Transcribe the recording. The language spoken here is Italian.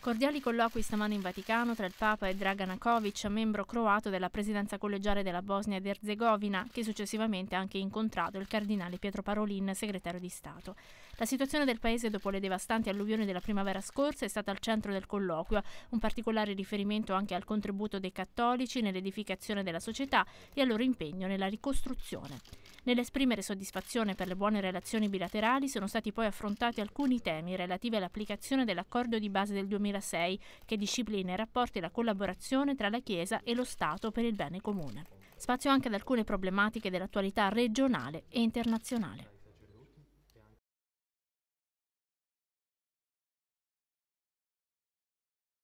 Cordiali colloqui stamane in Vaticano tra il Papa e Dragan Akovic, membro croato della presidenza collegiale della Bosnia ed Erzegovina, che successivamente ha anche incontrato il cardinale Pietro Parolin, segretario di Stato. La situazione del paese dopo le devastanti alluvioni della primavera scorsa è stata al centro del colloquio, un particolare riferimento anche al contributo dei cattolici nell'edificazione della società e al loro impegno nella ricostruzione. Nell'esprimere soddisfazione per le buone relazioni bilaterali sono stati poi affrontati alcuni temi relativi all'applicazione dell'accordo di base del 2006 che disciplina i rapporti e la collaborazione tra la Chiesa e lo Stato per il bene comune. Spazio anche ad alcune problematiche dell'attualità regionale e internazionale.